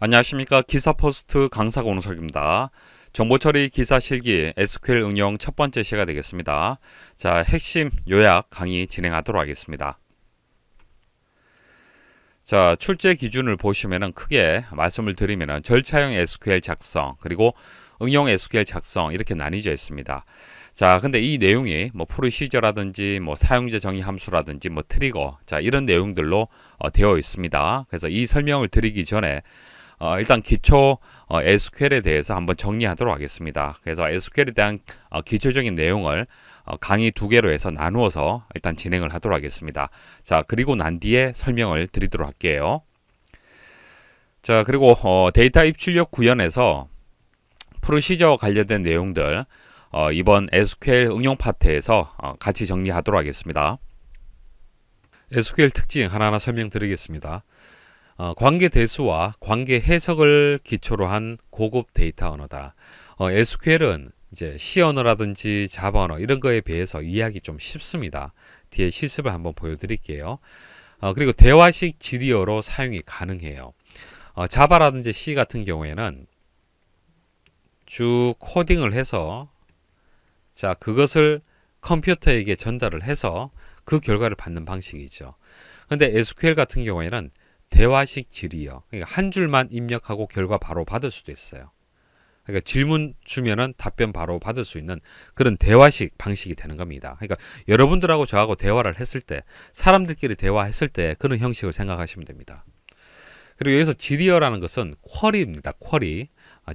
안녕하십니까 기사포스트 강사 권우석입니다. 정보처리 기사 실기 SQL 응용 첫 번째 시가 되겠습니다. 자 핵심 요약 강의 진행하도록 하겠습니다. 자 출제 기준을 보시면은 크게 말씀을 드리면은 절차형 SQL 작성 그리고 응용 SQL 작성 이렇게 나뉘어 있습니다. 자, 근데 이 내용이 뭐 프로시저라든지 뭐 사용자 정의 함수라든지 뭐 트리거 자 이런 내용들로 어, 되어 있습니다. 그래서 이 설명을 드리기 전에 어, 일단 기초 어, SQL에 대해서 한번 정리하도록 하겠습니다. 그래서 SQL에 대한 어, 기초적인 내용을 어, 강의 두 개로 해서 나누어서 일단 진행을 하도록 하겠습니다. 자, 그리고 난 뒤에 설명을 드리도록 할게요. 자, 그리고 어, 데이터 입출력 구현에서 프로시저 와 관련된 내용들 어, 이번 SQL 응용 파트에서 어, 같이 정리하도록 하겠습니다. SQL 특징 하나하나 설명드리겠습니다. 어, 관계 대수와 관계 해석을 기초로 한 고급 데이터 언어다. 어, SQL은 이제 C 언어라든지 자바 언어 이런 거에 비해서 이해하기 좀 쉽습니다. 뒤에 실습을 한번 보여드릴게요. 어, 그리고 대화식 GDO로 사용이 가능해요. 어, 자바라든지 C 같은 경우에는 쭉 코딩을 해서 자 그것을 컴퓨터에게 전달을 해서 그 결과를 받는 방식이죠. 근데 SQL 같은 경우에는 대화식 질의요. 그러니까 한 줄만 입력하고 결과 바로 받을 수도 있어요. 그러니까 질문 주면은 답변 바로 받을 수 있는 그런 대화식 방식이 되는 겁니다. 그러니까 여러분들하고 저하고 대화를 했을 때 사람들끼리 대화했을 때 그런 형식을 생각하시면 됩니다. 그리고 여기서 지리어라는 것은 쿼리입니다. 쿼리.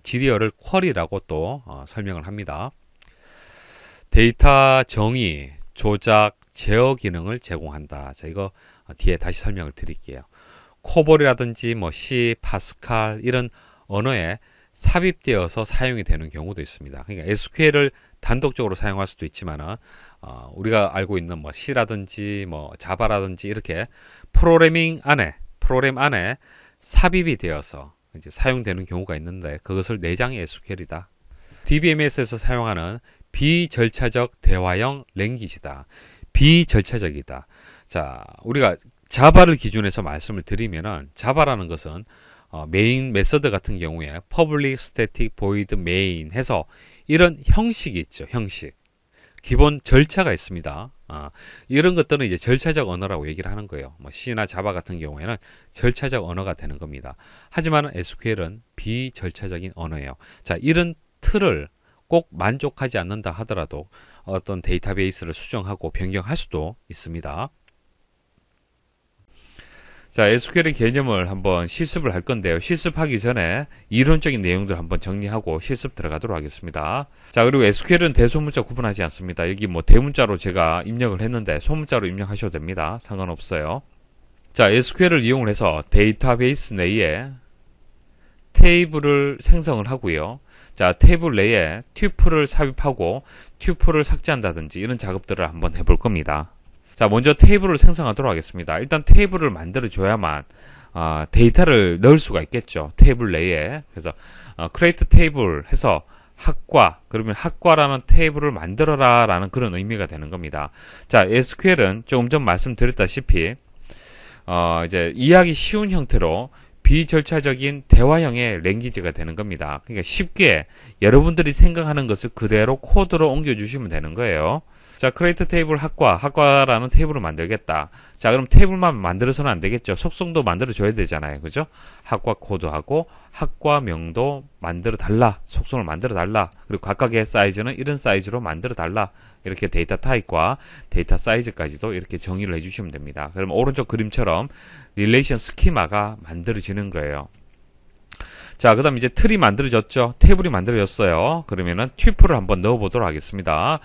지리어를 아, 쿼리라고 또 어, 설명을 합니다. 데이터 정의, 조작, 제어 기능을 제공한다. 자, 이거 어, 뒤에 다시 설명을 드릴게요. 코볼이라든지 뭐 C, 파스칼 이런 언어에 삽입되어서 사용이 되는 경우도 있습니다. 그러니까 SQL을 단독적으로 사용할 수도 있지만 어, 우리가 알고 있는 뭐 C라든지 뭐 자바라든지 이렇게 프로그래밍 안에 프로그램 안에 삽입이 되어서 이제 사용되는 경우가 있는데 그것을 내장의 SQL이다. DBMS에서 사용하는 비절차적 대화형 랭귀지다. 비절차적이다. 자, 우리가 자바를 기준에서 말씀을 드리면은 자바라는 것은 어, 메인 메서드 같은 경우에 public static void main 해서 이런 형식이 있죠. 형식. 기본 절차가 있습니다. 어, 이런 것들은 이제 절차적 언어라고 얘기를 하는 거예요. 뭐 C나 자바 같은 경우에는 절차적 언어가 되는 겁니다. 하지만 SQL은 비절차적인 언어예요. 자, 이런 틀을 꼭 만족하지 않는다 하더라도 어떤 데이터베이스를 수정하고 변경할 수도 있습니다. 자, SQL의 개념을 한번 실습을 할 건데요. 실습하기 전에 이론적인 내용들 한번 정리하고 실습 들어가도록 하겠습니다. 자, 그리고 SQL은 대소문자 구분하지 않습니다. 여기 뭐 대문자로 제가 입력을 했는데 소문자로 입력하셔도 됩니다. 상관없어요. 자, SQL을 이용을 해서 데이터베이스 내에 테이블을 생성을 하고요. 자, 테이블 내에 튜플을 삽입하고 튜플을 삭제한다든지 이런 작업들을 한번 해볼 겁니다. 자, 먼저 테이블을 생성하도록 하겠습니다. 일단 테이블을 만들어줘야만 어, 데이터를 넣을 수가 있겠죠. 테이블 내에. 그래서 어, create table 해서 학과 그러면 학과라는 테이블을 만들어라 라는 그런 의미가 되는 겁니다. 자, SQL은 조금 전 말씀드렸다시피 어, 이제 이해하기 쉬운 형태로 비절차적인 대화형의 랭귀지가 되는 겁니다. 그러니까 쉽게 여러분들이 생각하는 것을 그대로 코드로 옮겨주시면 되는 거예요. 자, 크레이트 테이블 학과, 학과라는 테이블을 만들겠다. 자, 그럼 테이블만 만들어서는 안 되겠죠. 속성도 만들어줘야 되잖아요. 그죠? 학과 코드하고 학과명도 만들어달라. 속성을 만들어달라. 그리고 각각의 사이즈는 이런 사이즈로 만들어달라. 이렇게 데이터 타입과 데이터 사이즈까지도 이렇게 정의를 해주시면 됩니다. 그럼 오른쪽 그림처럼 릴레이션 스키마가 만들어지는 거예요. 자, 그 다음 이제 틀이 만들어졌죠? 테이블이 만들어졌어요. 그러면은 튜플을 한번 넣어보도록 하겠습니다.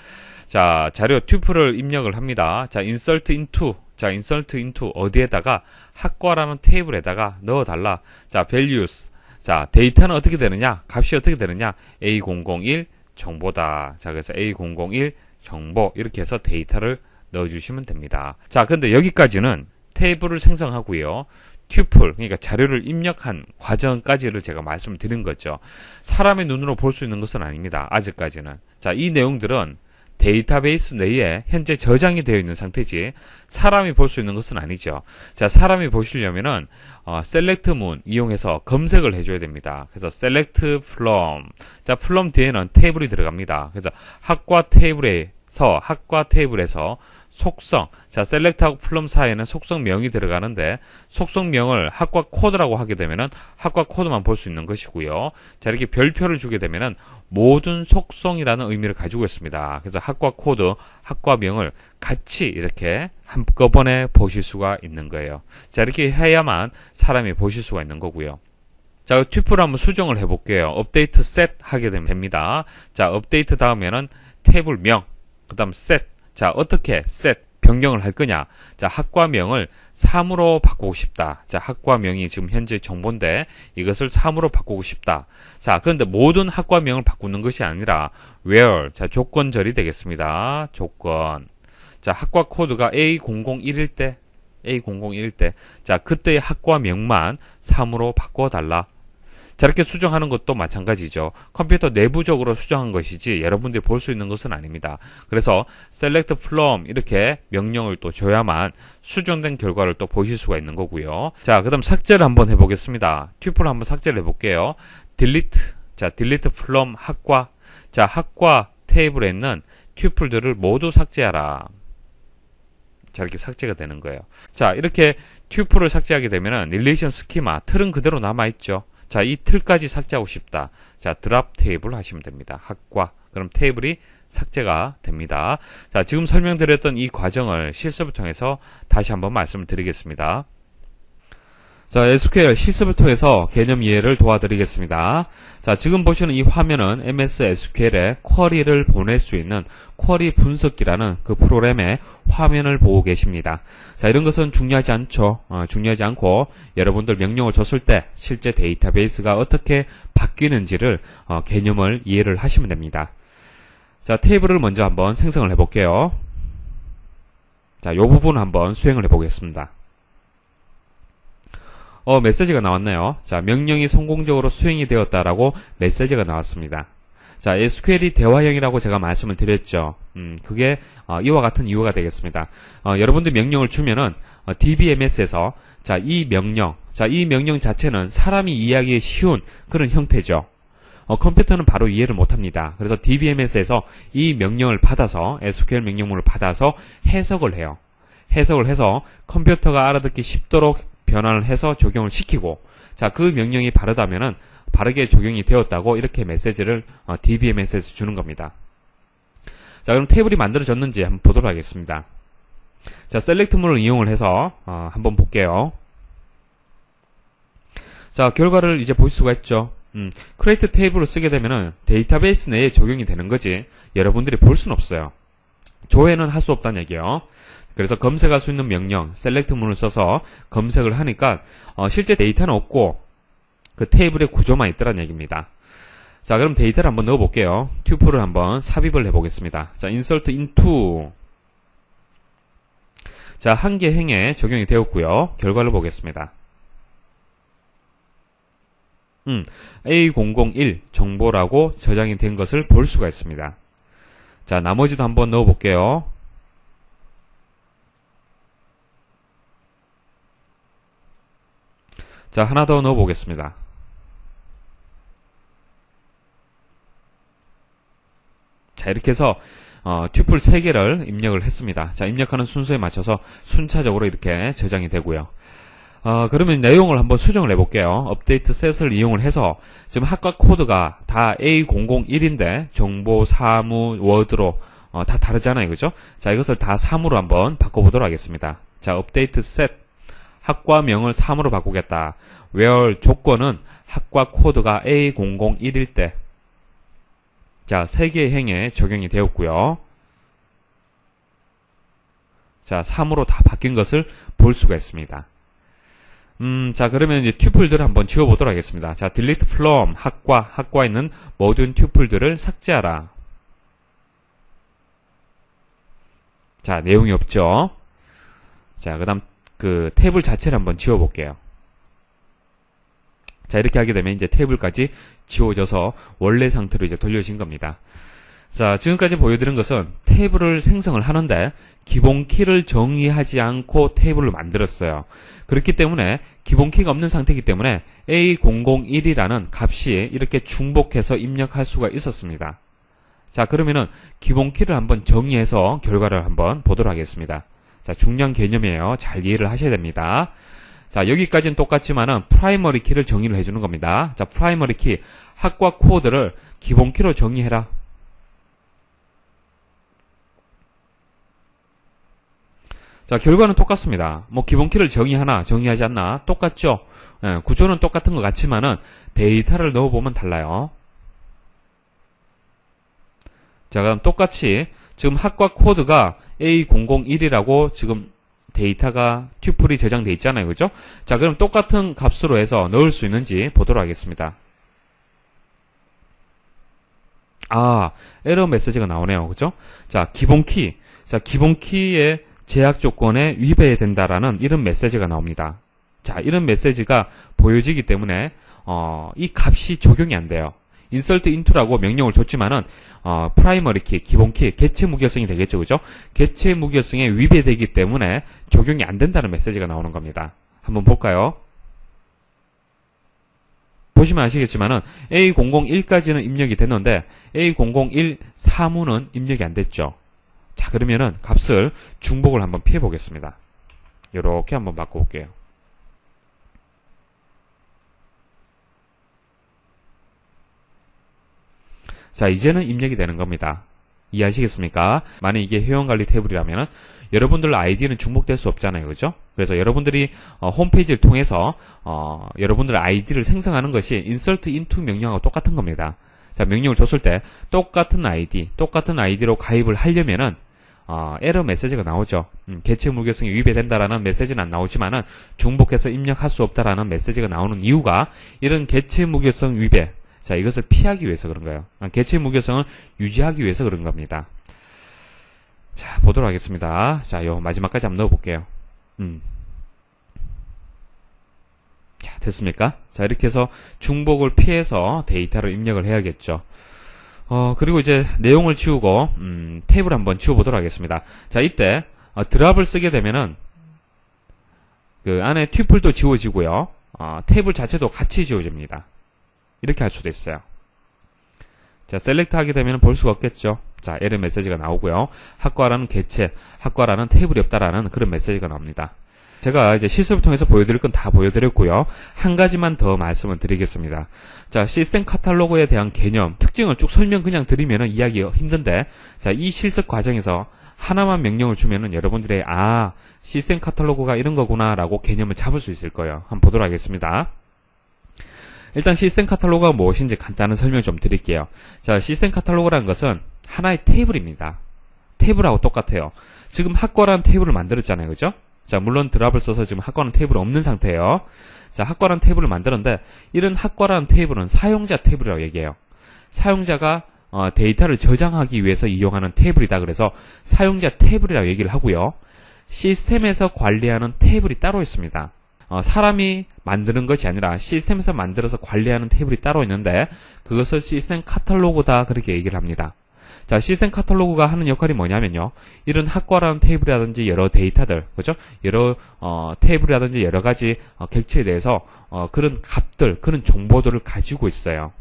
자, 자료 튜플을 입력을 합니다. 자, insert into. 자, insert into 어디에다가 학과라는 테이블에다가 넣어 달라. 자, values. 자, 데이터는 어떻게 되느냐? 값이 어떻게 되느냐? A001 정보다. 자, 그래서 A001 정보 이렇게 해서 데이터를 넣어 주시면 됩니다. 자, 근데 여기까지는 테이블을 생성하고요. 튜플, 그러니까 자료를 입력한 과정까지를 제가 말씀드린 거죠. 사람의 눈으로 볼 수 있는 것은 아닙니다. 아직까지는. 자, 이 내용들은 데이터베이스 내에 현재 저장이 되어 있는 상태지 사람이 볼 수 있는 것은 아니죠. 자, 사람이 보시려면은 어, s e l 문 이용해서 검색을 해줘야 됩니다. 그래서 셀렉트 플럼 t f 자, f r 뒤에는 테이블이 들어갑니다. 그래서 학과 테이블에서 학과 테이블에서 속성. 자, 셀렉트하고 플럼 사이에는 속성명이 들어가는데 속성명을 학과 코드라고 하게 되면은 학과 코드만 볼 수 있는 것이고요. 자, 이렇게 별표를 주게 되면은 모든 속성이라는 의미를 가지고 있습니다. 그래서 학과 코드, 학과명을 같이 이렇게 한꺼번에 보실 수가 있는 거예요. 자, 이렇게 해야만 사람이 보실 수가 있는 거고요. 자, 튜플 한번 수정을 해볼게요. 업데이트 셋 하게 됩니다. 자, 업데이트 다음에는 테이블명, 그 다음 셋, 자, 어떻게 set 변경을 할 거냐? 자, 학과명을 3으로 바꾸고 싶다. 자, 학과명이 지금 현재 정보인데 이것을 3으로 바꾸고 싶다. 자, 그런데 모든 학과명을 바꾸는 것이 아니라 where 자, 조건절이 되겠습니다. 조건. 자, 학과 코드가 A001일 때 A001일 때 자, 그때의 학과명만 3으로 바꿔 달라. 저렇게 수정하는 것도 마찬가지죠. 컴퓨터 내부적으로 수정한 것이지 여러분들이 볼 수 있는 것은 아닙니다. 그래서 select from 이렇게 명령을 또 줘야만 수정된 결과를 또 보실 수가 있는 거고요. 자, 그다음 삭제를 한번 해보겠습니다. 튜플 한번 삭제를 해볼게요. delete 자, delete from 학과 자, 학과 테이블에 있는 튜플들을 모두 삭제하라. 자, 이렇게 삭제가 되는 거예요. 자, 이렇게 튜플을 삭제하게 되면은 릴레이션 스키마 틀은 그대로 남아 있죠. 자, 이 틀까지 삭제하고 싶다. 자, 드랍 테이블 하시면 됩니다. 학과. 그럼 테이블이 삭제가 됩니다. 자, 지금 설명드렸던 이 과정을 실습을 통해서 다시 한번 말씀드리겠습니다. 자, SQL 실습을 통해서 개념 이해를 도와드리겠습니다. 자, 지금 보시는 이 화면은 MS SQL에 쿼리를 보낼 수 있는 쿼리 분석기라는 그 프로그램의 화면을 보고 계십니다. 자, 이런 것은 중요하지 않죠. 어, 중요하지 않고 여러분들 명령을 줬을 때 실제 데이터베이스가 어떻게 바뀌는지를 어, 개념을 이해를 하시면 됩니다. 자, 테이블을 먼저 한번 생성을 해볼게요. 자, 이 부분 한번 수행을 해보겠습니다. 어, 메시지가 나왔네요. 자, 명령이 성공적으로 수행이 되었다라고 메시지가 나왔습니다. 자, SQL이 대화형이라고 제가 말씀을 드렸죠. 음, 그게 어, 이와 같은 이유가 되겠습니다. 어, 여러분들 명령을 주면은 어, DBMS에서 자, 이 명령, 자, 이 명령 자체는 사람이 이해하기 쉬운 그런 형태죠. 어, 컴퓨터는 바로 이해를 못합니다. 그래서 DBMS에서 이 명령을 받아서 SQL 명령문을 받아서 해석을 해요. 해석을 해서 컴퓨터가 알아듣기 쉽도록 변환을 해서 적용을 시키고 자그 명령이 바르다면은 바르게 적용이 되었다고 이렇게 메시지를 어, DBMS에서 주는 겁니다. 자 그럼 테이블이 만들어졌는지 한번 보도록 하겠습니다. 자 셀렉트문을 이용을 해서 어, 한번 볼게요. 자 결과를 이제 볼 수가 있죠. 음, 크레이트 테이블을 쓰게 되면은 데이터베이스 내에 적용이 되는 거지 여러분들이 볼 수는 없어요. 조회는 할 수 없다는 얘기예요. 그래서 검색할 수 있는 명령 셀렉트 문을 써서 검색을 하니까 어, 실제 데이터는 없고 그 테이블의 구조만 있더란 얘기입니다. 자 그럼 데이터를 한번 넣어볼게요. 튜플을 한번 삽입을 해보겠습니다. 자인서 s e r t 자, 한 개 행에 적용이 되었고요. 결과를 보겠습니다. 음, A001 정보라고 저장이 된 것을 볼 수가 있습니다. 자, 나머지도 한번 넣어볼게요. 자, 하나 더 넣어보겠습니다. 자, 이렇게 해서 어, 튜플 3개를 입력을 했습니다. 자, 입력하는 순서에 맞춰서 순차적으로 이렇게 저장이 되고요. 어, 그러면 내용을 한번 수정을 해볼게요. 업데이트 셋을 이용을 해서 지금 학과 코드가 다 A001인데 정보, 사무, 워드로 어, 다 다르잖아요. 그죠? 자, 이것을 다 사무로 한번 바꿔보도록 하겠습니다. 자, 업데이트 셋 학과명을 3으로 바꾸겠다. 웨얼 조건은 학과 코드가 A001일 때 자, 3 개의 행에 적용이 되었고요. 자, 3으로 다 바뀐 것을 볼 수가 있습니다. 음, 자, 그러면 이제 튜플들을 한번 지워보도록 하겠습니다. 자, delete from 학과, 학과에 있는 모든 튜플들을 삭제하라. 자, 내용이 없죠. 자, 그 다음 그 탭을 자체를 한번 지워볼게요. 자 이렇게 하게 되면 이제 테이블까지 지워져서 원래 상태로 이제 돌려진 겁니다. 자 지금까지 보여드린 것은 테이블을 생성을 하는데 기본 키를 정의하지 않고 테이블을 만들었어요. 그렇기 때문에 기본 키가 없는 상태이기 때문에 A001이라는 값이 이렇게 중복해서 입력할 수가 있었습니다. 자 그러면은 기본 키를 한번 정의해서 결과를 한번 보도록 하겠습니다. 자, 중요한 개념이에요. 잘 이해를 하셔야 됩니다. 자, 여기까지는 똑같지만은 프라이머리 키를 정의를 해주는 겁니다. 자, 프라이머리 키 학과 코드를 기본 키로 정의해라. 자 결과는 똑같습니다. 뭐 기본키를 정의하나 정의하지 않나 똑같죠. 예, 구조는 똑같은 것 같지만은 데이터를 넣어보면 달라요. 자 그럼 똑같이 지금 학과 코드가 A001이라고 지금 데이터가 튜플이 저장돼 있잖아요. 그죠? 자, 그럼 똑같은 값으로 해서 넣을 수 있는지 보도록 하겠습니다. 아, 에러 메시지가 나오네요. 그죠? 자, 기본 키. 자, 기본 키의 제약 조건에 위배된다라는 이런 메시지가 나옵니다. 자, 이런 메시지가 보여지기 때문에 어, 이 값이 적용이 안 돼요. 인설트 인투라고 명령을 줬지만은 어, 프라이머리 키, 기본 키, 개체 무결성이 되겠죠. 그죠? 개체 무결성에 위배되기 때문에 적용이 안 된다는 메시지가 나오는 겁니다. 한번 볼까요? 보시면 아시겠지만은 A001까지는 입력이 됐는데 A001 사무는 입력이 안 됐죠. 자 그러면은 값을 중복을 한번 피해 보겠습니다. 이렇게 한번 바꿔볼게요. 자, 이제는 입력이 되는 겁니다. 이해하시겠습니까? 만약 이게 회원관리 테이블이라면 여러분들 아이디는 중복될 수 없잖아요. 그죠? 그래서 여러분들이 어, 홈페이지를 통해서 어, 여러분들 아이디를 생성하는 것이 insert into 명령하고 똑같은 겁니다. 자, 명령을 줬을 때 똑같은 아이디, 똑같은 아이디로 가입을 하려면은 어, 에러 메시지가 나오죠. 음, 개체 무교성이 위배된다라는 메시지는 안 나오지만은 중복해서 입력할 수 없다라는 메시지가 나오는 이유가 이런 개체 무교성 위배, 자, 이것을 피하기 위해서 그런가요? 아, 개체 무게성을 유지하기 위해서 그런 겁니다. 자, 보도록 하겠습니다. 자, 요 마지막까지 한번 넣어볼게요. 음. 자, 됐습니까? 자, 이렇게 해서 중복을 피해서 데이터를 입력을 해야겠죠. 어, 그리고 이제 내용을 지우고 음, 탭을 한번 지워보도록 하겠습니다. 자, 이때, 어, 드랍을 쓰게 되면은, 그 안에 튜플도 지워지고요. 어, 탭을 자체도 같이 지워집니다. 이렇게 할 수도 있어요. 자, 셀렉트 하게 되면 볼 수가 없겠죠. 자, 이런 메시지가 나오고요. 학과라는 개체, 학과라는 테이블이 없다라는 그런 메시지가 나옵니다. 제가 이제 실습을 통해서 보여드릴 건 다 보여드렸고요. 한 가지만 더 말씀을 드리겠습니다. 자, 시스템 카탈로그에 대한 개념, 특징을 쭉 설명 그냥 드리면 이해하기 힘든데, 자, 이 실습 과정에서 하나만 명령을 주면은 여러분들의 아, 시스템 카탈로그가 이런 거구나라고 개념을 잡을 수 있을 거예요. 한번 보도록 하겠습니다. 일단 시스템 카탈로그가 무엇인지 간단한 설명을 좀 드릴게요. 자, 시스템 카탈로그란 것은 하나의 테이블입니다. 테이블하고 똑같아요. 지금 학과라는 테이블을 만들었잖아요. 그죠? 자, 물론 드랍을 써서 지금 학과는 테이블 없는 상태예요. 자, 학과라는 테이블을 만드는데 이런 학과라는 테이블은 사용자 테이블이라고 얘기해요. 사용자가 어, 데이터를 저장하기 위해서 이용하는 테이블이다. 그래서 사용자 테이블이라고 얘기를 하고요. 시스템에서 관리하는 테이블이 따로 있습니다. 어, 사람이 만드는 것이 아니라 시스템에서 만들어서 관리하는 테이블이 따로 있는데 그것을 시스템 카탈로그다 그렇게 얘기를 합니다. 자, 시스템 카탈로그가 하는 역할이 뭐냐면요. 이런 학과라는 테이블이라든지 여러 데이터들, 그죠? 여러, 어, 테이블이라든지 여러 가지 어, 객체에 대해서, 어, 그런 값들, 그런 정보들을 가지고 있어요.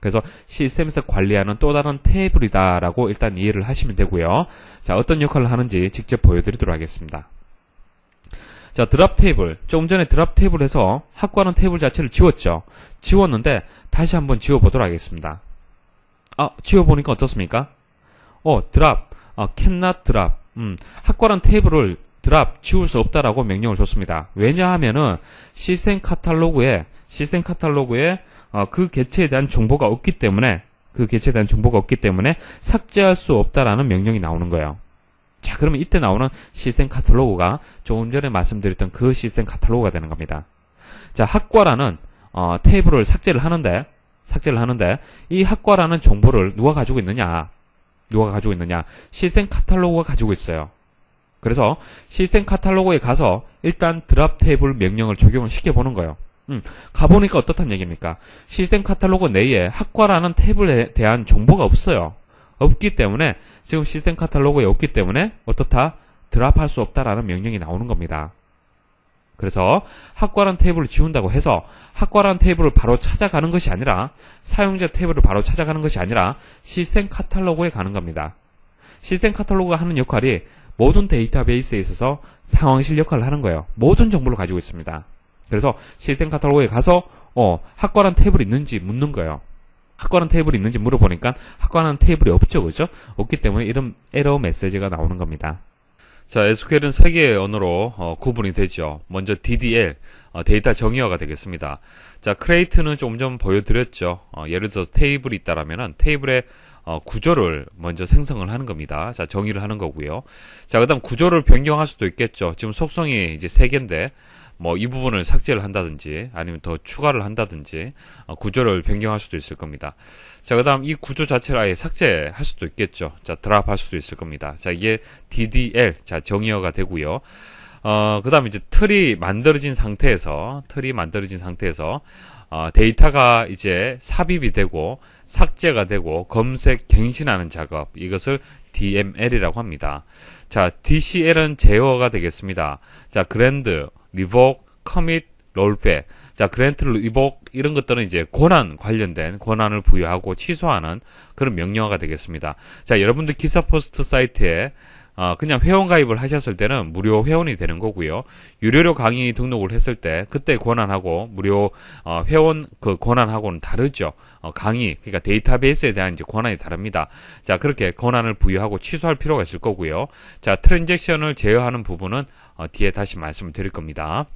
그래서 시스템에서 관리하는 또 다른 테이블이다라고 일단 이해를 하시면 되고요. 자, 어떤 역할을 하는지 직접 보여드리도록 하겠습니다. 자, 드랍 테이블. 조금 전에 드랍 테이블에서 학과는 테이블 자체를 지웠죠. 지웠는데 다시 한번 지워보도록 하겠습니다. 아, 지워보니까 어떻습니까? 어, 드랍. 어, cannot 드랍. 음, 학과란 테이블을 드랍 지울 수 없다라고 명령을 줬습니다. 왜냐하면은 시스템 카탈로그에 시스템 카탈로그에 어, 그 개체에 대한 정보가 없기 때문에 그 개체에 대한 정보가 없기 때문에 삭제할 수 없다라는 명령이 나오는 거예요. 자, 그러면 이때 나오는 시스템 카탈로그가 조금 전에 말씀드렸던 그 시스템 카탈로그가 되는 겁니다. 자, 학과라는 어, 테이블을 삭제를 하는데 삭제를 하는데 이 학과라는 정보를 누가 가지고 있느냐? 누가 가지고 있느냐? 시스템 카탈로그가 가지고 있어요. 그래서 시스템 카탈로그에 가서 일단 드랍 테이블 명령을 적용을 시켜보는 거예요. 음, 가보니까 어떻단 얘기입니까? 시스템 카탈로그 내에 학과라는 테이블에 대한 정보가 없어요. 없기 때문에 지금 시스템 카탈로그에 없기 때문에 어떻다? 드랍할 수 없다라는 명령이 나오는 겁니다. 그래서 학과란 테이블을 지운다고 해서 학과란 테이블을 바로 찾아가는 것이 아니라 사용자 테이블을 바로 찾아가는 것이 아니라 시스템 카탈로그에 가는 겁니다. 시스템 카탈로그가 하는 역할이 모든 데이터베이스에 있어서 상황실 역할을 하는 거예요. 모든 정보를 가지고 있습니다. 그래서 시스템 카탈로그에 가서 어, 학과란 테이블이 있는지 묻는 거예요. 학과는 테이블이 있는지 물어보니까 학과는 테이블이 없죠. 그죠? 없기 때문에 이런 에러 메시지가 나오는 겁니다. 자, SQL은 세 개의 언어로 어, 구분이 되죠. 먼저 DDL, 어, 데이터 정의어가 되겠습니다. 자, 크레이트는좀금전 보여드렸죠. 어, 예를 들어서 테이블이 있다라면은 테이블의 어, 구조를 먼저 생성을 하는 겁니다. 자, 정의를 하는 거고요. 자, 그다음 구조를 변경할 수도 있겠죠. 지금 속성이 이제 세 개인데 뭐이 부분을 삭제를 한다든지 아니면 더 추가를 한다든지 어, 구조를 변경할 수도 있을 겁니다. 자, 그 다음 이 구조 자체를 아예 삭제할 수도 있겠죠. 자, 드랍할 수도 있을 겁니다. 자, 이게 DDL, 자, 정의어가 되고요. 어, 그 다음에 이제 틀이 만들어진 상태에서, 틀이 만들어진 상태에서, 어, 데이터가 이제 삽입이 되고, 삭제가 되고, 검색, 갱신하는 작업, 이것을 DML이라고 합니다. 자, DCL은 제어가 되겠습니다. 자, 그랜드, 리복, 커밋, 롤백. 자, 그랜트 리복 이런 것들은 이제 권한 관련된 권한을 부여하고 취소하는 그런 명령어가 되겠습니다. 자, 여러분들 기사 포스트 사이트에 어, 그냥 회원 가입을 하셨을 때는 무료 회원이 되는 거고요. 유료로 강의 등록을 했을 때 그때 권한하고 무료 어, 회원 그 권한하고는 다르죠. 어, 강의 그러니까 데이터베이스에 대한 이제 권한이 다릅니다. 자 그렇게 권한을 부여하고 취소할 필요가 있을 거고요. 자 트랜잭션을 제어하는 부분은 어, 뒤에 다시 말씀을 드릴 겁니다.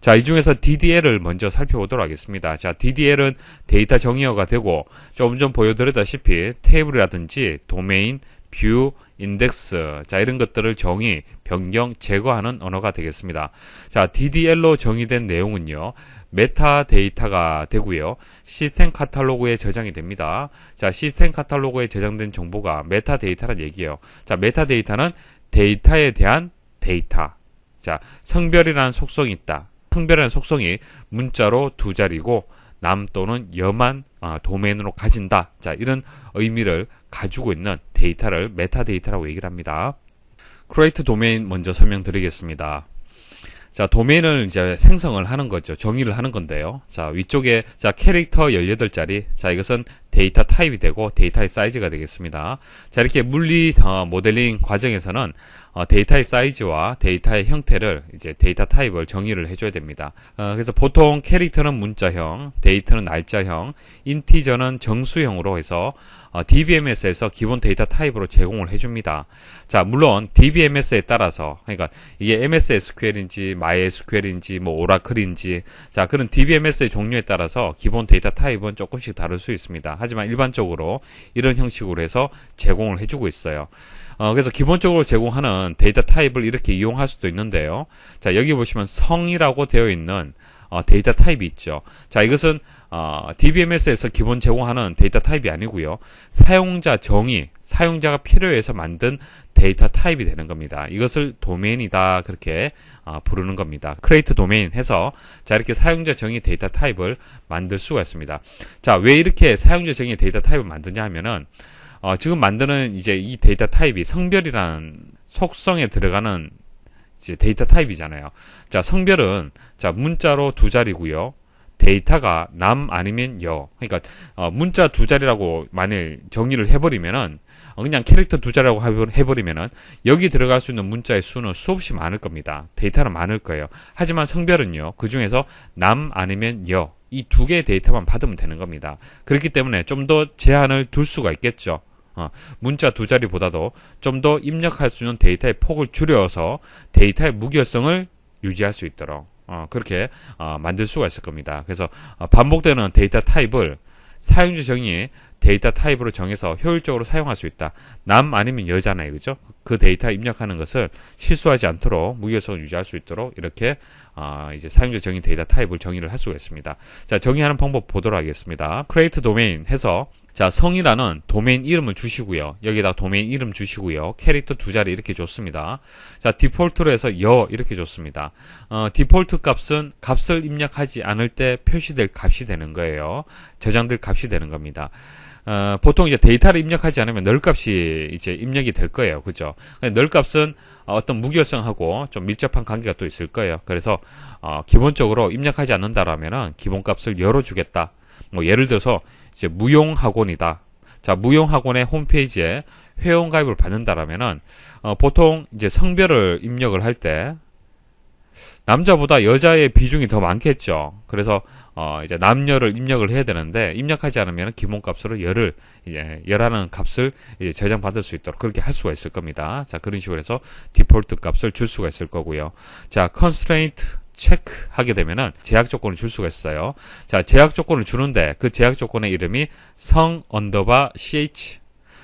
자, 이 중에서 DDL을 먼저 살펴보도록 하겠습니다. 자, DDL은 데이터 정의어가 되고 조금 전 보여드렸다시피 테이블이라든지 도메인, 뷰, 인덱스 자 이런 것들을 정의, 변경, 제거하는 언어가 되겠습니다. 자 DDL로 정의된 내용은요 메타 데이터가 되고요 시스템 카탈로그에 저장이 됩니다. 자 시스템 카탈로그에 저장된 정보가 메타 데이터란 얘기예요. 자 메타 데이터는 데이터에 대한 데이터 자, 성별이라는 속성이 있다. 성별이라는 속성이 문자로 두 자리고 남 또는 여만 아, 도메인으로 가진다. 자, 이런 의미를 가지고 있는 데이터를 메타데이터라고 얘기를 합니다. 크레이트 도메인 먼저 설명드리겠습니다. 자, 도메인을 이제 생성을 하는 거죠. 정의를 하는 건데요. 자, 위쪽에 자, 캐릭터 18자리. 자, 이것은 데이터 타입이 되고 데이터의 사이즈가 되겠습니다. 자 이렇게 물리 어, 모델링 과정에서는 어, 데이터의 사이즈와 데이터의 형태를 이제 데이터 타입을 정의를 해줘야 됩니다. 어, 그래서 보통 캐릭터는 문자형, 데이터는 날짜형, 인티저는 정수형으로 해서 어, DBMS에서 기본 데이터 타입으로 제공을 해줍니다. 자, 물론 DBMS에 따라서, 그러니까 이게 MS SQL인지, MySQL인지, 뭐 오라클인지, 자, 그런 DBMS의 종류에 따라서 기본 데이터 타입은 조금씩 다를 수 있습니다. 하지만 일반적으로 이런 형식으로 해서 제공을 해주고 있어요. 어, 그래서 기본적으로 제공하는 데이터 타입을 이렇게 이용할 수도 있는데요. 자, 여기 보시면 성이라고 되어 있는 어, 데이터 타입이 있죠. 자, 이것은 어, DBMS에서 기본 제공하는 데이터 타입이 아니고요. 사용자 정의, 사용자가 필요해서 만든 데이터 타입이 되는 겁니다. 이것을 도메인이다 그렇게 아, 부르는 겁니다. 크레이트 도메인 해서 자 이렇게 사용자 정의 데이터 타입을 만들 수가 있습니다. 자 왜 이렇게 사용자 정의 데이터 타입을 만드냐 하면은 어, 지금 만드는 이제 이 데이터 타입이 성별이라는 속성에 들어가는 이제 데이터 타입이잖아요. 자 성별은 자 문자로 두 자리고요. 데이터가 남 아니면 여. 그러니까 어, 문자 두 자리라고 만일 정의를 해버리면은 어, 그냥 캐릭터 두 자라고 해버리면은 여기 들어갈 수 있는 문자의 수는 수없이 많을 겁니다. 데이터는 많을 거예요. 하지만 성별은요. 그 중에서 남 아니면 여. 이 두 개의 데이터만 받으면 되는 겁니다. 그렇기 때문에 좀 더 제한을 둘 수가 있겠죠. 어, 문자 두 자리보다도 좀 더 입력할 수 있는 데이터의 폭을 줄여서 데이터의 무결성을 유지할 수 있도록 어, 그렇게 어, 만들 수가 있을 겁니다. 그래서 어, 반복되는 데이터 타입을 사용자 정의에 데이터 타입으로 정해서 효율적으로 사용할 수 있다. 남 아니면 여잖아요 그죠? 그 데이터 입력하는 것을 실수하지 않도록 무결성을 유지할 수 있도록 이렇게 어, 이제 사용자 정의 데이터 타입을 정의를 할 수가 있습니다. 자, 정의하는 방법 보도록 하겠습니다. create domain 해서 자, 성이라는 도메인 이름을 주시고요. 여기다 도메인 이름 주시고요. 캐릭터 두 자리 이렇게 줬습니다. 자, 디폴트로 해서 여 이렇게 줬습니다. 어, 디폴트 값은 값을 입력하지 않을 때 표시될 값이 되는 거예요. 저장될 값이 되는 겁니다. 어, 보통 이제 데이터를 입력하지 않으면 널값이 이제 입력이 될 거예요. 그죠? 널값은 어떤 무결성하고 좀 밀접한 관계가 또 있을 거예요. 그래서 어, 기본적으로 입력하지 않는다라면 기본값을 열어주겠다. 뭐 예를 들어서 이제 무용학원이다. 자 무용학원의 홈페이지에 회원가입을 받는다라면 어, 보통 이제 성별을 입력을 할 때 남자보다 여자의 비중이 더 많겠죠. 그래서 어, 이제 남녀를 입력을 해야 되는데 입력하지 않으면 기본값으로 열을 이제 열하는 값을 이제 저장받을 수 있도록 그렇게 할 수가 있을 겁니다. 자 그런 식으로 해서 디폴트 값을 줄 수가 있을 거고요. 자 컨스트레인트 체크 하게 되면은 제약 조건을 줄 수가 있어요. 자 제약 조건을 주는데 그 제약 조건의 이름이 성 언더바 ch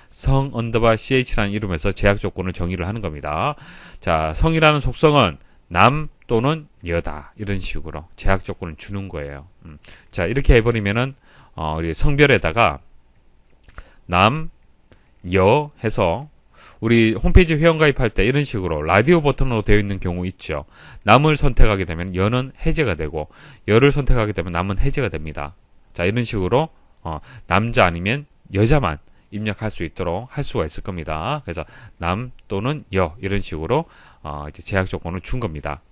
성 언더바 ch라는 이름에서 제약 조건을 정의를 하는 겁니다. 자 성이라는 속성은 남 또는 여다 이런 식으로 제약 조건을 주는 거예요. 음. 자 이렇게 해버리면은 어, 우리 성별에다가 남, 여 해서 우리 홈페이지 회원 가입할 때 이런 식으로 라디오 버튼으로 되어 있는 경우 있죠. 남을 선택하게 되면 여는 해제가 되고 여를 선택하게 되면 남은 해제가 됩니다. 자 이런 식으로 어, 남자 아니면 여자만 입력할 수 있도록 할 수가 있을 겁니다. 그래서 남 또는 여 이런 식으로 어, 이제 제약 조건을 준 겁니다.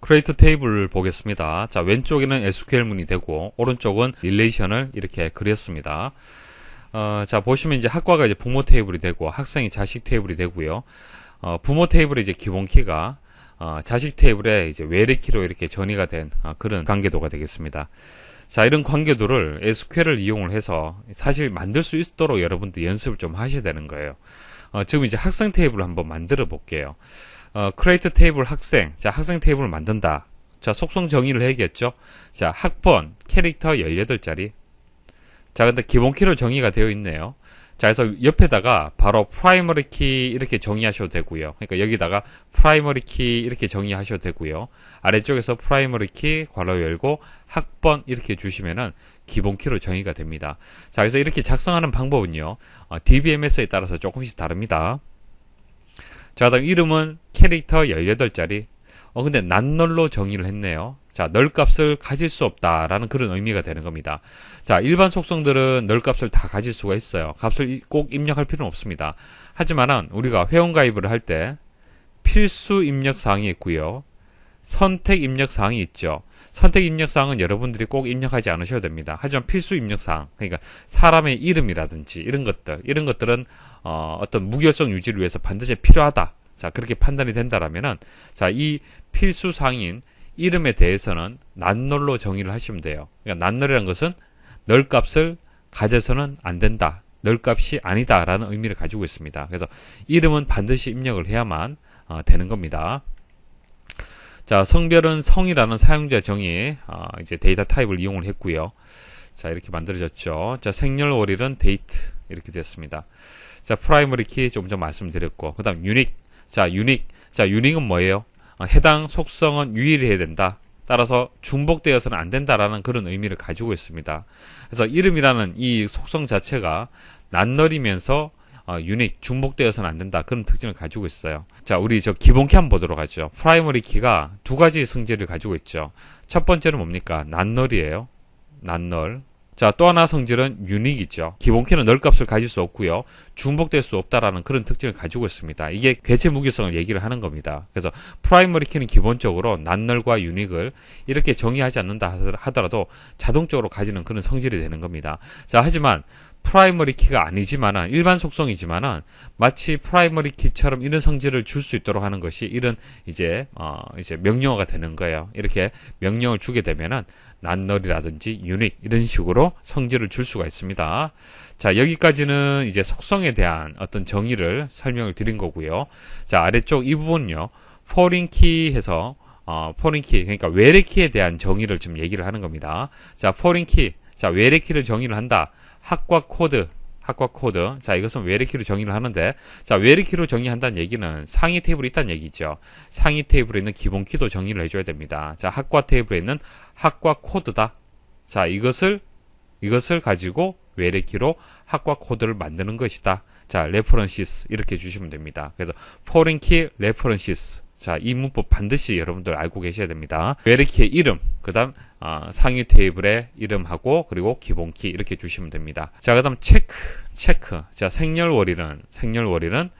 크레이트 테이블을 보겠습니다. 자, 왼쪽에는 SQL 문이 되고 오른쪽은 릴레이션을 이렇게 그렸습니다. 어, 자, 보시면 이제 학과가 이제 부모 테이블이 되고 학생이 자식 테이블이 되고요. 어, 부모 테이블의 이제 기본 키가 어, 자식 테이블에 이제 외래 키로 이렇게 전이가 된 어, 그런 관계도가 되겠습니다. 자, 이런 관계도를 SQL을 이용을 해서 사실 만들 수 있도록 여러분들 연습을 좀 하셔야 되는 거예요. 어, 지금 이제 학생 테이블을 한번 만들어 볼게요. 어, 크레이트 테이블 학생, 자, 학생 테이블을 만든다. 자, 속성 정의를 해야겠죠? 자, 학번, 캐릭터 18자리. 자, 근데 기본 키로 정의가 되어 있네요. 자, 그래서 옆에다가 바로 프라이머리 키 이렇게 정의하셔도 되고요. 그러니까 여기다가 프라이머리 키 이렇게 정의하셔도 되고요. 아래쪽에서 프라이머리 키 괄호 열고 학번 이렇게 주시면은 기본 키로 정의가 됩니다. 자, 그래서 이렇게 작성하는 방법은요. 어, DBMS에 따라서 조금씩 다릅니다. 자당 이름은 캐릭터 18자리. 어, 근데 난널로 정의를 했네요. 자, 널 값을 가질 수 없다라는 그런 의미가 되는 겁니다. 자, 일반 속성들은 널 값을 다 가질 수가 있어요. 값을 꼭 입력할 필요는 없습니다. 하지만 우리가 회원가입을 할 때 필수 입력 사항이 있고요. 선택 입력 사항이 있죠. 선택 입력사항은 여러분들이 꼭 입력하지 않으셔도 됩니다. 하지만 필수 입력사항, 그러니까 사람의 이름이라든지 이런 것들, 이런 것들은 어, 어떤 무결성 유지를 위해서 반드시 필요하다. 자, 그렇게 판단이 된다라면은 자, 이 필수 사항인 이름에 대해서는 난널로 정의를 하시면 돼요. 그러니까 난널이란 것은 널 값을 가져서는 안 된다. 널 값이 아니다라는 의미를 가지고 있습니다. 그래서 이름은 반드시 입력을 해야만 어, 되는 겁니다. 자, 성별은 성이라는 사용자 정의에 아, 이제 데이터 타입을 이용을 했고요. 자, 이렇게 만들어졌죠. 자, 생년 월일은 데이트 이렇게 됐습니다. 자, 프라이머리 키 조금 전 말씀드렸고, 그다음 유닉. 자, 유닉. 자, 유닉은 뭐예요? 아, 해당 속성은 유일해야 된다. 따라서 중복되어서는 안 된다라는 그런 의미를 가지고 있습니다. 그래서 이름이라는 이 속성 자체가 낯너리면서 어, 유닛 중복되어서는 안 된다 그런 특징을 가지고 있어요 자 우리 저 기본 키 한번 보도록 하죠 프라이머리 키가 두 가지 성질을 가지고 있죠 첫 번째는 뭡니까 난널이에요 난널 자, 또 하나 성질은 유닉이죠. 기본 키는 널 값을 가질 수 없고요. 중복될 수 없다라는 그런 특징을 가지고 있습니다. 이게 개체 무기성을 얘기를 하는 겁니다. 그래서 프라이머리 키는 기본적으로 난널과 유닉을 이렇게 정의하지 않는다 하더라도 자동적으로 가지는 그런 성질이 되는 겁니다. 자, 하지만 프라이머리 키가 아니지만 일반 속성이지만 마치 프라이머리 키처럼 이런 성질을 줄 수 있도록 하는 것이 이런 이제 어 이제 명령어가 되는 거예요. 이렇게 명령을 주게 되면은 난널이라든지 유닉 이런 식으로 성질을 줄 수가 있습니다. 자 여기까지는 이제 속성에 대한 어떤 정의를 설명을 드린 거고요. 자 아래쪽 이부분요포링키 해서 어, 포린 키 그러니까 외래 키에 대한 정의를 지금 얘기를 하는 겁니다. 자포링키자 외래 키를 정의를 한다. 학과 코드 학과 코드 자 이것은 외래키로 정의를 하는데 자 외래키로 정의한다는 얘기는 상위 테이블이 있다는 얘기죠 상위 테이블에 있는 기본 키도 정의를 해줘야 됩니다 자 학과 테이블에 있는 학과 코드다 자 이것을 이것을 가지고 외래키로 학과 코드를 만드는 것이다 자 레퍼런시스 이렇게 주시면 됩니다 그래서 포린 키 레퍼런시스 자, 이 문법 반드시 여러분들 알고 계셔야 됩니다. 외래키의 이름, 그 다음 어, 아, 상위 테이블의 이름하고 그리고 기본키 이렇게 주시면 됩니다. 자, 그 다음 체크, 체크. 자, 생년월일은, 생년월일은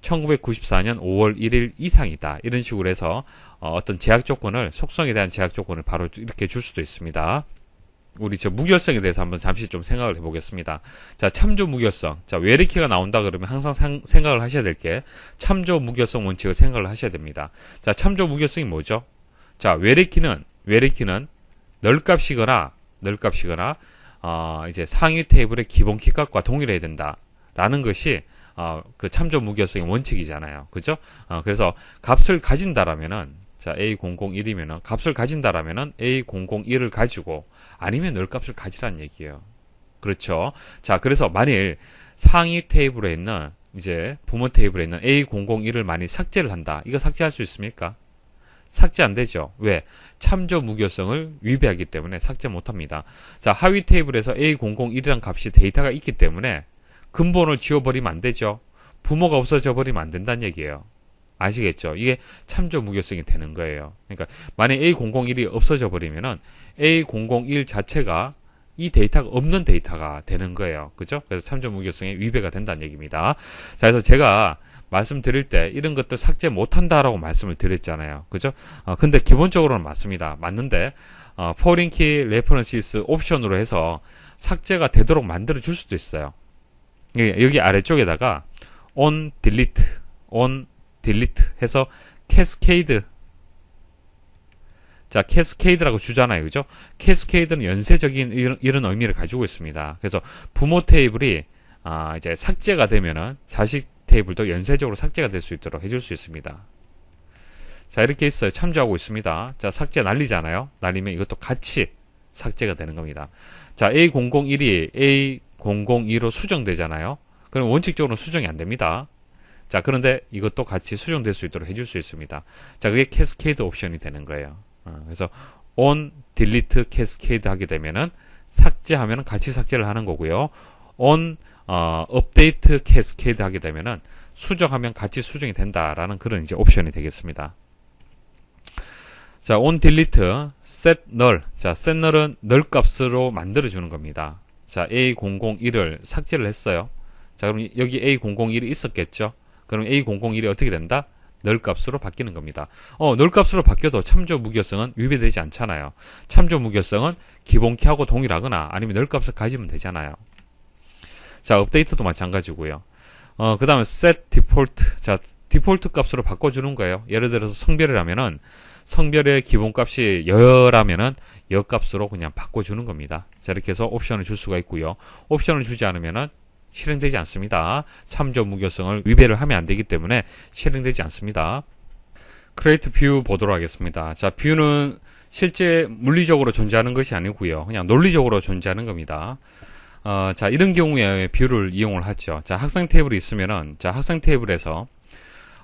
1994년 5월 1일 이상이다. 이런 식으로 해서 어, 어떤 제약 조건을, 속성에 대한 제약 조건을 바로 이렇게 줄 수도 있습니다. 우리 저 무결성에 대해서 한번 잠시 좀 생각을 해보겠습니다. 자, 참조 무결성. 자, 외리키가 나온다 그러면 항상 상, 생각을 하셔야 될 게 참조 무결성 원칙을 생각을 하셔야 됩니다. 자, 참조 무결성이 뭐죠? 자, 외리키는 외리키는 널값이거나 널값이거나 어, 이제 상위 테이블의 기본 키값과 동일해야 된다라는 것이 어, 그 참조 무결성의 원칙이잖아요. 그죠? 어, 그래서 값을 가진다라면은 자, A001이면은 값을 가진다라면은 A001을 가지고 아니면 늘 값을 가지란 얘기예요. 그렇죠. 자, 그래서 만일 상위 테이블에 있는 이제 부모 테이블에 있는 A001을 많이 삭제를 한다. 이거 삭제할 수 있습니까? 삭제 안 되죠. 왜? 참조 무교성을 위배하기 때문에 삭제 못 합니다. 자, 하위 테이블에서 A001이란 값이 데이터가 있기 때문에 근본을 지워버리면 안 되죠. 부모가 없어져 버리면 안 된다는 얘기예요. 아시겠죠? 이게 참조 무효성이 되는 거예요. 그러니까 만약 A001이 없어져 버리면은 A001 자체가 이 데이터가 없는 데이터가 되는 거예요. 그죠? 그래서 참조 무효성에 위배가 된다는 얘기입니다. 자, 그래서 제가 말씀드릴 때 이런 것들 삭제 못한다라고 말씀을 드렸잖아요. 그죠? 어, 근데 기본적으로는 맞습니다. 맞는데 어, 포링키 레퍼런시스 옵션으로 해서 삭제가 되도록 만들어 줄 수도 있어요. 예, 여기 아래쪽에다가 on delete on 딜리트 해서 캐스케이드 자, 캐스케이드라고 주잖아요. 그죠? 캐스케이드는 연쇄적인 이런, 이런 의미를 가지고 있습니다. 그래서 부모 테이블이 아, 이제 삭제가 되면은 자식 테이블도 연쇄적으로 삭제가 될 수 있도록 해줄 수 있습니다. 자, 이렇게 있어요. 참조하고 있습니다. 자, 삭제 날리잖아요. 날리면 이것도 같이 삭제가 되는 겁니다. 자, A001이 A002로 수정되잖아요. 그럼 원칙적으로 수정이 안 됩니다. 자, 그런데 이것도 같이 수정될 수 있도록 해줄 수 있습니다. 자, 그게 캐스케이드 옵션이 되는 거예요. 어, 그래서 on, delete, cascade 하게 되면은 삭제하면 같이 삭제를 하는 거고요. on, 어, update, cascade 하게 되면은 수정하면 같이 수정이 된다라는 그런 이제 옵션이 되겠습니다. 자, on delete, set null. 자, set null은 null 값으로 만들어주는 겁니다. 자, a001을 삭제를 했어요. 자, 그럼 여기 a001이 있었겠죠? 그럼 A001이 어떻게 된다? 널값으로 바뀌는 겁니다. 어, 널값으로 바뀌어도 참조 무결성은 위배되지 않잖아요. 참조 무결성은 기본키하고 동일하거나 아니면 널값을 가지면 되잖아요. 자, 업데이트도 마찬가지고요. 어, 그 다음에 set default. 자, 디폴트 값으로 바꿔주는 거예요. 예를 들어서 성별을 하면은 성별의 기본값이 여라면은 여값으로 그냥 바꿔주는 겁니다. 자 이렇게 해서 옵션을 줄 수가 있고요. 옵션을 주지 않으면은 실행되지 않습니다. 참조 무교성을 위배를 하면 안 되기 때문에 실행되지 않습니다. 크레이트 뷰 보도록 하겠습니다. 자, 뷰는 실제 물리적으로 존재하는 것이 아니고요. 그냥 논리적으로 존재하는 겁니다. 어, 자, 이런 경우에 뷰를 이용을 하죠. 자, 학생 테이블이 있으면은 자, 학생 테이블에서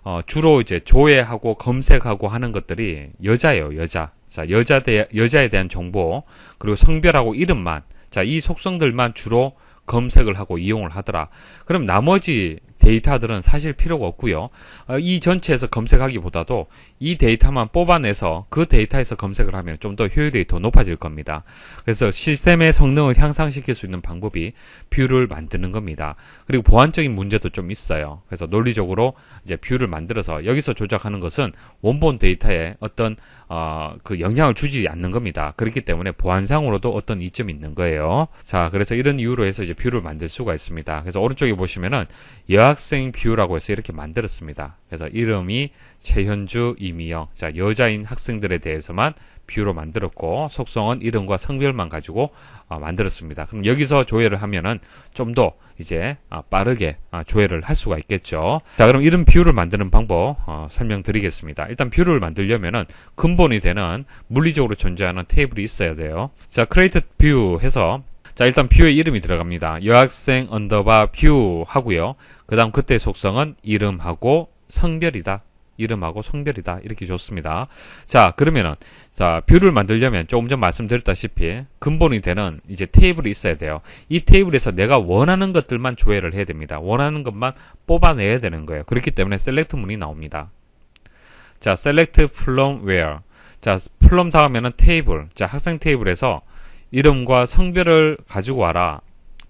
어, 주로 이제 조회하고 검색하고 하는 것들이 여자예요, 여자. 자, 여자 대, 여자에 대한 정보, 그리고 성별하고 이름만, 자, 이 속성들만 주로 검색을 하고 이용을 하더라. 그럼 나머지 데이터들은 사실 필요가 없고요. 어, 이 전체에서 검색하기보다도 이 데이터만 뽑아내서 그 데이터에서 검색을 하면 좀 더 효율이 더 높아질 겁니다. 그래서 시스템의 성능을 향상시킬 수 있는 방법이 뷰를 만드는 겁니다. 그리고 보안적인 문제도 좀 있어요. 그래서 논리적으로 이제 뷰를 만들어서 여기서 조작하는 것은 원본 데이터에 어떤 어, 그 영향을 주지 않는 겁니다. 그렇기 때문에 보안상으로도 어떤 이점이 있는 거예요. 자, 그래서 이런 이유로 해서 이제 뷰를 만들 수가 있습니다. 그래서 오른쪽에 보시면은 여학생 뷰라고 해서 이렇게 만들었습니다. 그래서 이름이 최현주, 이미영. 자, 여자인 학생들에 대해서만 뷰로 만들었고 속성은 이름과 성별만 가지고 어, 만들었습니다. 그럼 여기서 조회를 하면은 좀 더 이제 어, 빠르게 어, 조회를 할 수가 있겠죠. 자 그럼 이름뷰를 만드는 방법 어, 설명드리겠습니다. 일단 뷰를 만들려면은 근본이 되는 물리적으로 존재하는 테이블이 있어야 돼요. 자 create v 해서 자 일단 뷰의 이름이 들어갑니다. 여학생 언더바 뷰 하고요. 그 다음 그때 속성은 이름하고 성별이다. 이름하고 성별이다. 이렇게 좋습니다. 자, 그러면은 자, 뷰를 만들려면 조금 전 말씀드렸다시피 근본이 되는 이제 테이블이 있어야 돼요. 이 테이블에서 내가 원하는 것들만 조회를 해야 됩니다. 원하는 것만 뽑아내야 되는 거예요. 그렇기 때문에 셀렉트 문이 나옵니다. 자, select f r 자, f r 다음에는 테이블. 자, 학생 테이블에서 이름과 성별을 가지고 와라.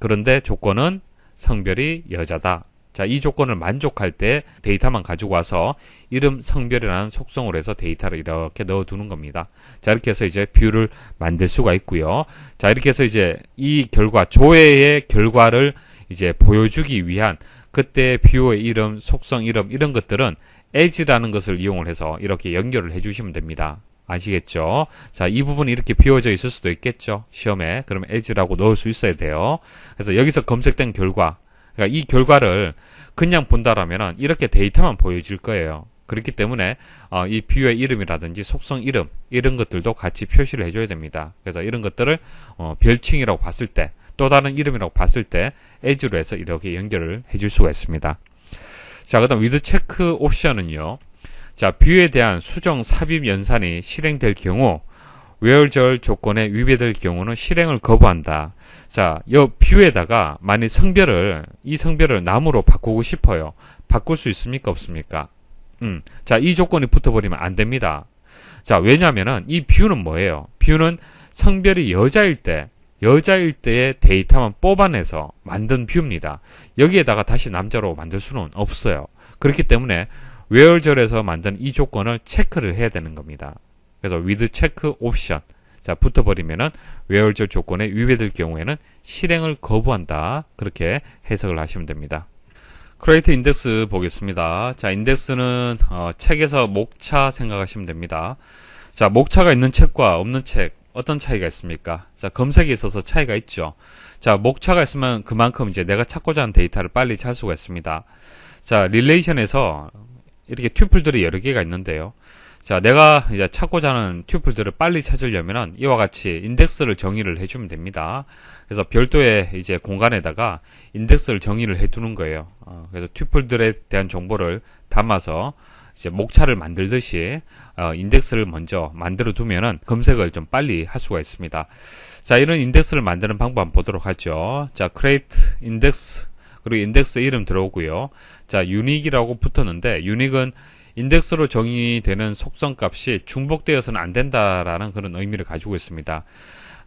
그런데 조건은 성별이 여자다. 자, 이 조건을 만족할 때 데이터만 가지고 와서 이름 성별이라는 속성을 해서 데이터를 이렇게 넣어 두는 겁니다. 자, 이렇게 해서 이제 뷰를 만들 수가 있고요. 자, 이렇게 해서 이제 이 결과 조회의 결과를 이제 보여주기 위한 그때 뷰의 이름, 속성 이름 이런 것들은 엣지라는 것을 이용을 해서 이렇게 연결을 해 주시면 됩니다. 아시겠죠? 자, 이 부분이 이렇게 비워져 있을 수도 있겠죠? 시험에. 그럼 e d g 라고 넣을 수 있어야 돼요. 그래서 여기서 검색된 결과 그러니까 이 결과를 그냥 본다라면 이렇게 데이터만 보여줄 거예요. 그렇기 때문에 어, 이 뷰의 이름이라든지 속성 이름 이런 것들도 같이 표시를 해줘야 됩니다. 그래서 이런 것들을 어, 별칭이라고 봤을 때 또 다른 이름이라고 봤을 때 edge로 해서 이렇게 연결을 해줄 수가 있습니다. 자, 그다음 위드 체크 옵션은요. 자, 뷰에 대한 수정 삽입 연산이 실행될 경우 외월절 조건에 위배될 경우는 실행을 거부한다. 자, 이 뷰에다가 만일 성별을 이 성별을 남으로 바꾸고 싶어요. 바꿀 수 있습니까? 없습니까? 음. 자, 이 조건이 붙어버리면 안 됩니다. 자, 왜냐면은 이 뷰는 뭐예요? 뷰는 성별이 여자일 때 여자일 때의 데이터만 뽑아내서 만든 뷰입니다. 여기에다가 다시 남자로 만들 수는 없어요. 그렇기 때문에 외월절에서 만든 이 조건을 체크를 해야 되는 겁니다. 그래서 with 체크 옵션 자 붙어버리면은 외월절 조건에 위배될 경우에는 실행을 거부한다 그렇게 해석을 하시면 됩니다. 크레이트 인덱스 보겠습니다. 자 인덱스는 어, 책에서 목차 생각하시면 됩니다. 자 목차가 있는 책과 없는 책 어떤 차이가 있습니까? 자, 검색에 있어서 차이가 있죠. 자, 목차가 있으면 그만큼 이제 내가 찾고자 하는 데이터를 빨리 찾을 수가 있습니다. 자, 릴레이션에서 이렇게 튜플들이 여러 개가 있는데요. 자, 내가 이제 찾고자 하는 튜플들을 빨리 찾으려면 이와 같이 인덱스를 정의를 해주면 됩니다. 그래서 별도의 이제 공간에다가 인덱스를 정의를 해두는 거예요. 어, 그래서 튜플들에 대한 정보를 담아서 이제 목차를 만들듯이 어, 인덱스를 먼저 만들어 두면은 검색을 좀 빨리 할 수가 있습니다. 자, 이런 인덱스를 만드는 방법 한번 보도록 하죠. 자, create index 그리고 인덱스 이름 들어오고요. 자, 유닉이라고 붙었는데 유닉은 인덱스로 정의되는 속성 값이 중복되어서는 안 된다라는 그런 의미를 가지고 있습니다.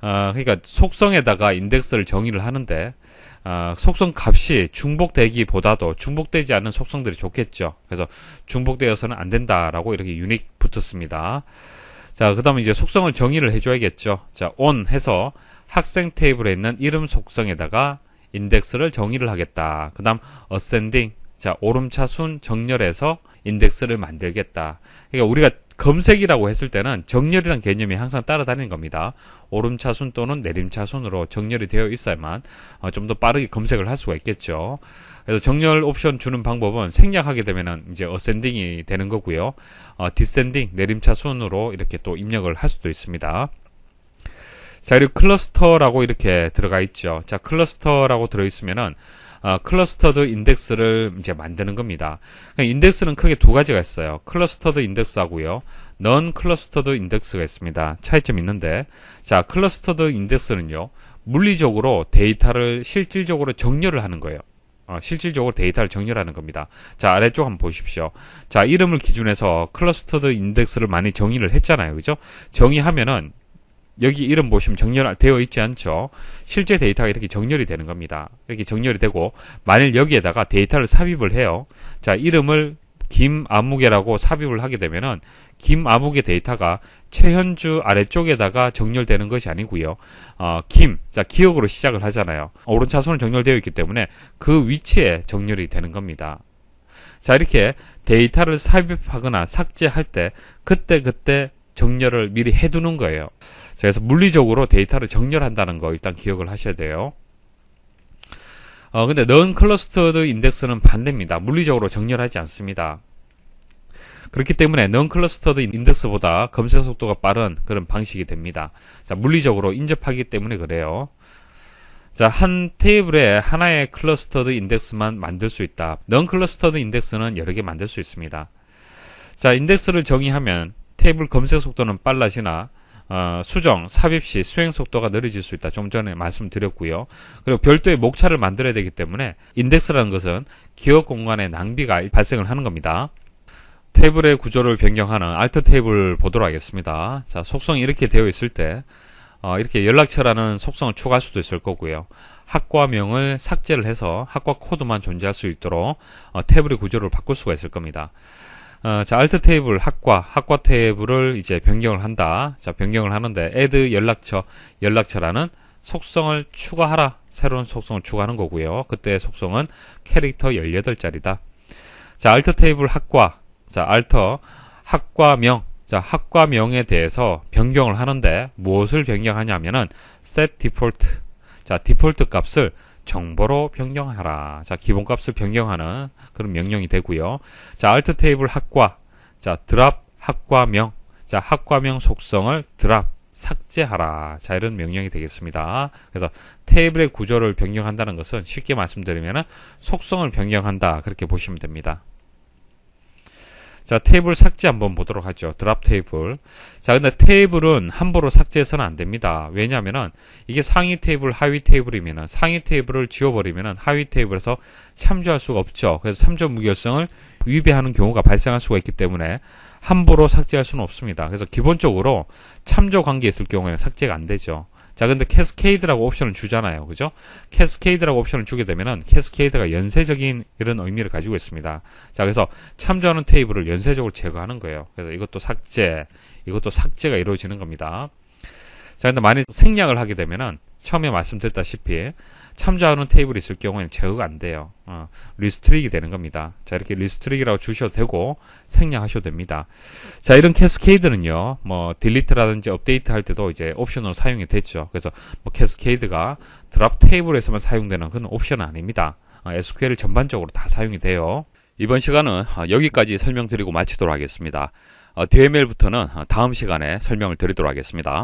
어, 그러니까 속성에다가 인덱스를 정의를 하는데 어, 속성 값이 중복되기보다도 중복되지 않는 속성들이 좋겠죠. 그래서 중복되어서는 안 된다라고 이렇게 유닛 붙었습니다. 자, 그 다음에 이제 속성을 정의를 해줘야겠죠. 자, on 해서 학생 테이블에 있는 이름 속성에다가 인덱스를 정의를 하겠다. 그 다음 ascending, 자, 오름차순 정렬해서 인덱스를 만들겠다. 그러니까 우리가 검색이라고 했을 때는 정렬이란 개념이 항상 따라다니는 겁니다. 오름차순 또는 내림차순으로 정렬이 되어 있어야만 어, 좀더 빠르게 검색을 할 수가 있겠죠. 그래서 정렬 옵션 주는 방법은 생략하게 되면은 이제 어센딩이 되는 거고요. 어, 디센딩 내림차순으로 이렇게 또 입력을 할 수도 있습니다. 자, 그리고 클러스터라고 이렇게 들어가 있죠. 자, 클러스터라고 들어 있으면은 어, 클러스터드 인덱스를 이제 만드는 겁니다. 인덱스는 그러니까 크게 두 가지가 있어요. 클러스터드 인덱스하고요. 넌 클러스터드 인덱스가 있습니다. 차이점이 있는데 자 클러스터드 인덱스는요. 물리적으로 데이터를 실질적으로 정렬을 하는 거예요. 어, 실질적으로 데이터를 정렬하는 겁니다. 자, 아래쪽 한번 보십시오. 자, 이름을 기준해서 클러스터드 인덱스를 많이 정의를 했잖아요. 그죠? 정의하면은 여기 이름 보시면 정렬되어 있지 않죠. 실제 데이터가 이렇게 정렬이 되는 겁니다. 이렇게 정렬이 되고 만일 여기에다가 데이터를 삽입을 해요. 자 이름을 김아무개라고 삽입을 하게 되면은 김아무개 데이터가 최현주 아래쪽에다가 정렬되는 것이 아니고요. 어, 김, 자 기억으로 시작을 하잖아요. 오른 차순으로 정렬되어 있기 때문에 그 위치에 정렬이 되는 겁니다. 자 이렇게 데이터를 삽입하거나 삭제할 때 그때 그때 정렬을 미리 해두는 거예요. 그래서 물리적으로 데이터를 정렬한다는 거 일단 기억을 하셔야 돼요. 어, 근데 넌 클러스터드 인덱스는 반대입니다. 물리적으로 정렬하지 않습니다. 그렇기 때문에 넌 클러스터드 인덱스보다 검색 속도가 빠른 그런 방식이 됩니다. 자, 물리적으로 인접하기 때문에 그래요. 자, 한 테이블에 하나의 클러스터드 인덱스만 만들 수 있다. 넌 클러스터드 인덱스는 여러 개 만들 수 있습니다. 자, 인덱스를 정의하면 테이블 검색 속도는 빨라지나 어, 수정, 삽입 시 수행 속도가 느려질 수 있다. 좀 전에 말씀드렸고요. 그리고 별도의 목차를 만들어야 되기 때문에 인덱스라는 것은 기억 공간의 낭비가 발생을 하는 겁니다. 테이블의 구조를 변경하는 알트 테이블 보도록 하겠습니다. 자, 속성이 이렇게 되어 있을 때 어, 이렇게 연락처라는 속성을 추가할 수도 있을 거고요. 학과명을 삭제를 해서 학과 코드만 존재할 수 있도록 어, 태블의 구조를 바꿀 수가 있을 겁니다. 어, 자, 알트 테이블 학과, 학과 테이블을 이제 변경을 한다. 자, 변경을 하는데 add 연락처, 연락처라는 속성을 추가하라. 새로운 속성을 추가하는 거고요. 그때 의 속성은 캐릭터 18자리다. 자, 알트 테이블 학과. 자, 알터 학과명. 자, 학과명에 대해서 변경을 하는데 무엇을 변경하냐면은 set default. 자, 디폴트 값을 정보로 변경하라. 자, 기본값을 변경하는 그런 명령이 되고요. 자, 알트 테이블 학과, 자, 드랍 학과명, 자, 학과명 속성을 드랍 삭제하라. 자, 이런 명령이 되겠습니다. 그래서 테이블의 구조를 변경한다는 것은 쉽게 말씀드리면 속성을 변경한다. 그렇게 보시면 됩니다. 자, 테이블 삭제 한번 보도록 하죠. 드랍 테이블. 자, 근데 테이블은 함부로 삭제해서는 안 됩니다. 왜냐면은 이게 상위 테이블, 하위 테이블이면은 상위 테이블을 지워버리면은 하위 테이블에서 참조할 수가 없죠. 그래서 참조 무결성을 위배하는 경우가 발생할 수가 있기 때문에 함부로 삭제할 수는 없습니다. 그래서 기본적으로 참조 관계 있을 경우에는 삭제가 안 되죠. 자, 근데 캐스케이드라고 옵션을 주잖아요. 그죠? 캐스케이드라고 옵션을 주게 되면은 캐스케이드가 연쇄적인 이런 의미를 가지고 있습니다. 자, 그래서 참조하는 테이블을 연쇄적으로 제거하는 거예요. 그래서 이것도 삭제, 이것도 삭제가 이루어지는 겁니다. 자, 근데 만약 생략을 하게 되면은 처음에 말씀드렸다시피 참조하는 테이블이 있을 경우에는 제어가 안 돼요. 어, 리스트릭이 되는 겁니다. 자, 이렇게 리스트릭이라고 주셔도 되고 생략하셔도 됩니다. 자, 이런 캐스케이드는요. 뭐 딜리트라든지 업데이트 할 때도 이제 옵션으로 사용이 됐죠. 그래서 뭐 캐스케이드가 드랍 테이블에서만 사용되는 그런 옵션은 아닙니다. 어, SQL 전반적으로 다 사용이 돼요. 이번 시간은 어, 여기까지 설명드리고 마치도록 하겠습니다. 어, DML부터는 어, 다음 시간에 설명을 드리도록 하겠습니다.